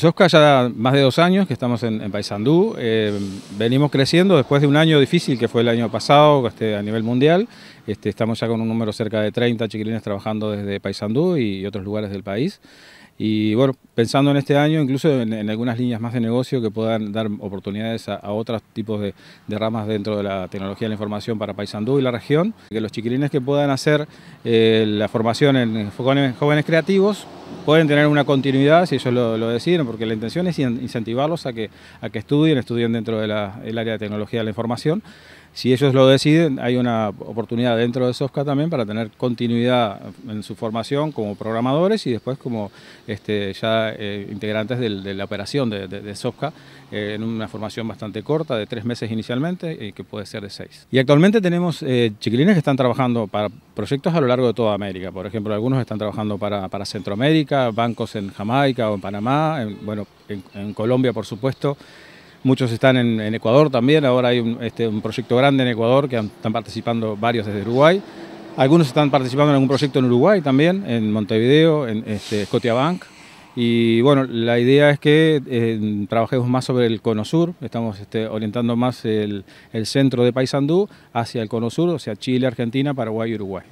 Sosca ya más de dos años que estamos en, en Paysandú, eh, venimos creciendo después de un año difícil que fue el año pasado este, a nivel mundial, este, estamos ya con un número cerca de 30 chiquilines trabajando desde Paysandú y otros lugares del país y bueno, pensando en este año, incluso en, algunas líneas más de negocio que puedan dar oportunidades a, otros tipos de, ramas dentro de la tecnología de la información para Paysandú y la región, que los chiquilines que puedan hacer eh, la formación en jóvenes creativos pueden tener una continuidad si ellos lo, deciden, porque la intención es incentivarlos a que, a que estudien, estudien dentro del área de tecnología de la información. Si ellos lo deciden, hay una oportunidad dentro de SOSCA también para tener continuidad en su formación como programadores y después como este, ya eh, integrantes de la operación de, SOFCA eh, en una formación bastante corta, de tres meses inicialmente, y que puede ser de seis. Y actualmente tenemos eh, chiquilines que están trabajando para proyectos a lo largo de toda América. Por ejemplo, algunos están trabajando para, Centroamérica, bancos en Jamaica o en Panamá, en, bueno, en, Colombia, por supuesto. Muchos están en, Ecuador también, ahora hay este, un, proyecto grande en Ecuador que están participando varios desde Uruguay. Algunos están participando en algún proyecto en Uruguay también, en Montevideo, en este, Scotiabank. Y bueno, la idea es que eh, trabajemos más sobre el cono sur, estamos este, orientando más el, el centro de Paysandú hacia el cono sur, o sea, Chile, Argentina, Paraguay y Uruguay.